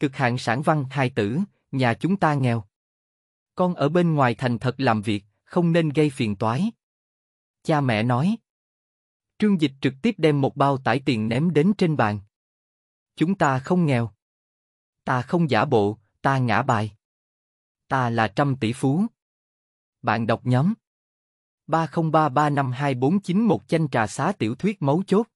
Cực hạn sản văn hai tử, nhà chúng ta nghèo. Con ở bên ngoài thành thật làm việc, không nên gây phiền toái. Cha mẹ nói. Trương Dịch trực tiếp đem một bao tải tiền ném đến trên bàn. Chúng ta không nghèo. Ta không giả bộ, ta ngã bài. Ta là trăm tỷ phú. Bạn đọc nhóm. một chanh trà xá tiểu thuyết mấu chốt.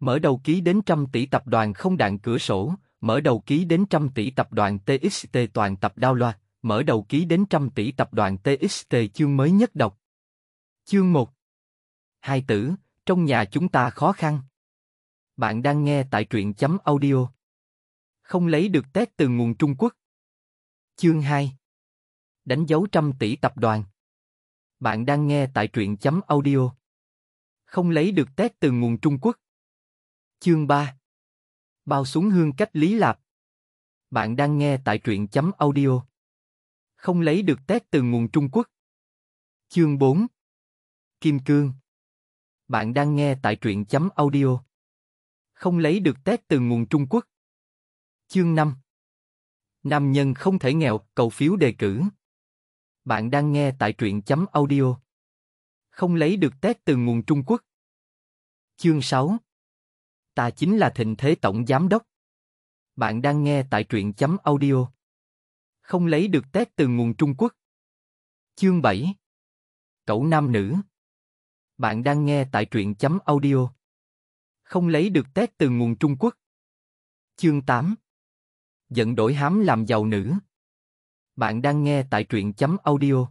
Mở đầu ký đến trăm tỷ tập đoàn không đạn cửa sổ, mở đầu ký đến trăm tỷ tập đoàn TXT toàn tập đao loa, mở đầu ký đến trăm tỷ tập đoàn TXT chương mới nhất đọc. Chương 1 Hai tử, trong nhà chúng ta khó khăn. Bạn đang nghe tại truyện chấm audio. Không lấy được test từ nguồn Trung Quốc. Chương 2 Đánh dấu trăm tỷ tập đoàn. Bạn đang nghe tại truyện chấm audio. Không lấy được test từ nguồn Trung Quốc. Chương 3 Bao súng hương cách Lý Lạp. Bạn đang nghe tại truyện chấm audio. Không lấy được test từ nguồn Trung Quốc. Chương 4 Kim Cương Bạn đang nghe tại truyện chấm audio. Không lấy được test từ nguồn Trung Quốc. Chương 5 Nam nhân không thể nghèo, cầu phiếu đề cử. Bạn đang nghe tại truyện chấm audio. Không lấy được test từ nguồn Trung Quốc. Chương 6 Ta chính là thịnh thế tổng giám đốc. Bạn đang nghe tại truyện chấm audio. Không lấy được tét từ nguồn Trung Quốc. Chương 7 Cậu nam nữ Bạn đang nghe tại truyện chấm audio. Không lấy được tét từ nguồn Trung Quốc. Chương 8 Giận đổi hám làm giàu nữ Bạn đang nghe tại truyện chấm audio.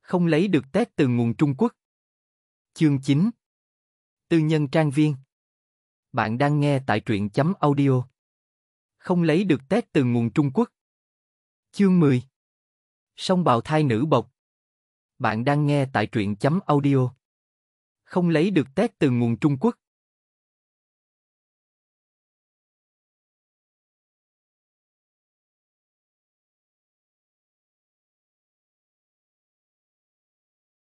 Không lấy được tét từ nguồn Trung Quốc. Chương 9 Tư nhân trang viên bạn đang nghe tại truyện chấm audio. Không lấy được tét từ nguồn Trung Quốc. Chương 10 sông bào thai nữ bộc Bạn đang nghe tại truyện chấm audio. Không lấy được tét từ nguồn Trung Quốc.